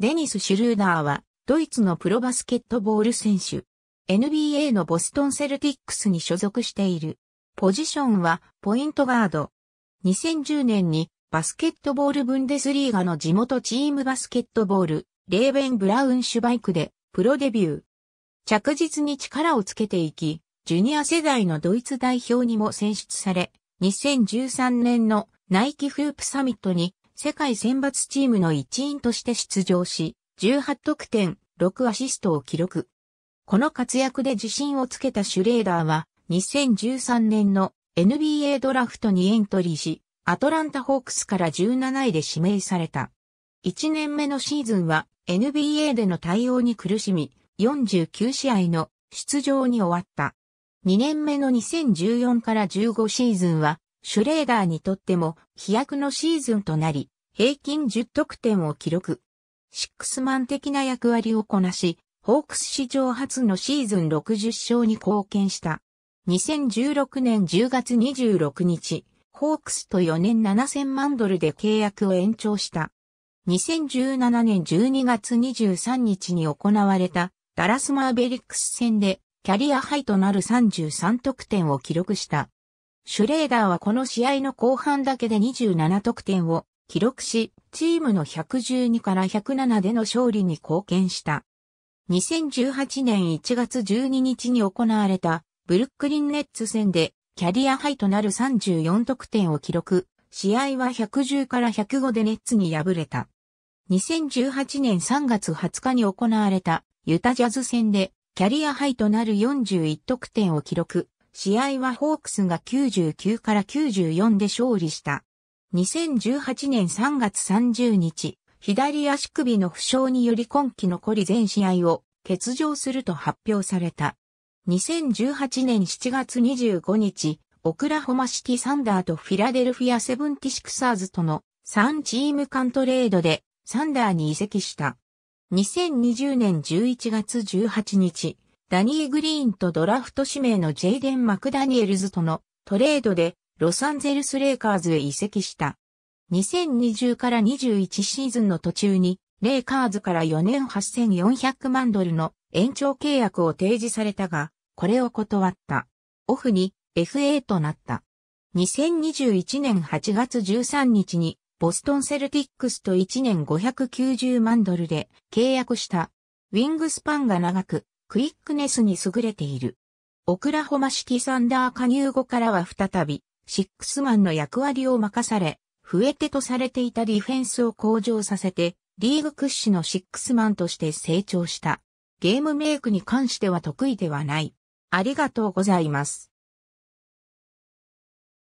デニス・シュルーダーは、ドイツのプロバスケットボール選手。NBA のボストンセルティックスに所属している。ポジションは、ポイントガード。2010年に、バスケットボールブンデスリーガの地元チームバスケットボール、レーベン・ブラウンシュバイクで、プロデビュー。着実に力をつけていき、ジュニア世代のドイツ代表にも選出され、2013年のナイキフープサミットに世界選抜チームの一員として出場し、18得点、6アシストを記録。この活躍で自信をつけたシュレーダーは、2013年の NBA ドラフトにエントリーし、アトランタホークスから17位で指名された。1年目のシーズンは NBA での対応に苦しみ、49試合の出場に終わった。2年目の2014から15シーズンはシュレーダーにとっても飛躍のシーズンとなり、平均10得点を記録。シックスマン的な役割をこなし、ホークス史上初のシーズン60勝に貢献した。2016年10月26日、ホークスと4年7000万ドルで契約を延長した。2017年12月23日に行われたダラスマーベリックス戦でキャリアハイとなる33得点を記録した。シュレーダーはこの試合の後半だけで27得点を記録し、チームの112から107での勝利に貢献した。2018年1月12日に行われたブルックリンネッツ戦でキャリアハイとなる34得点を記録。試合は110から105でネッツに敗れた。2018年3月20日に行われたユタジャズ戦でキャリアハイとなる41得点を記録。試合はホークスが99から94で勝利した。2018年3月30日、左足首の負傷により今季残り全試合を欠場すると発表された。2018年7月25日、オクラホマシティサンダーとフィラデルフィアセブンティシクサーズとの3チーム間トレードでサンダーに移籍した。2020年11月18日、ダニー・グリーンとドラフト指名のジェイデン・マクダニエルズとのトレードでロサンゼルス・レイカーズへ移籍した。2020から21シーズンの途中に、レイカーズから4年8400万ドルの延長契約を提示されたが、これを断った。オフに FA となった。2021年8月13日に、ボストンセルティックスと1年590万ドルで契約した。ウィングスパンが長く、クイックネスに優れている。オクラホマシティサンダー加入後からは再び、シックスマンの役割を任され、増え手とされていたディフェンスを向上させて、リーグ屈指のシックスマンとして成長した。ゲームメイクに関しては得意ではない。ありがとうございます。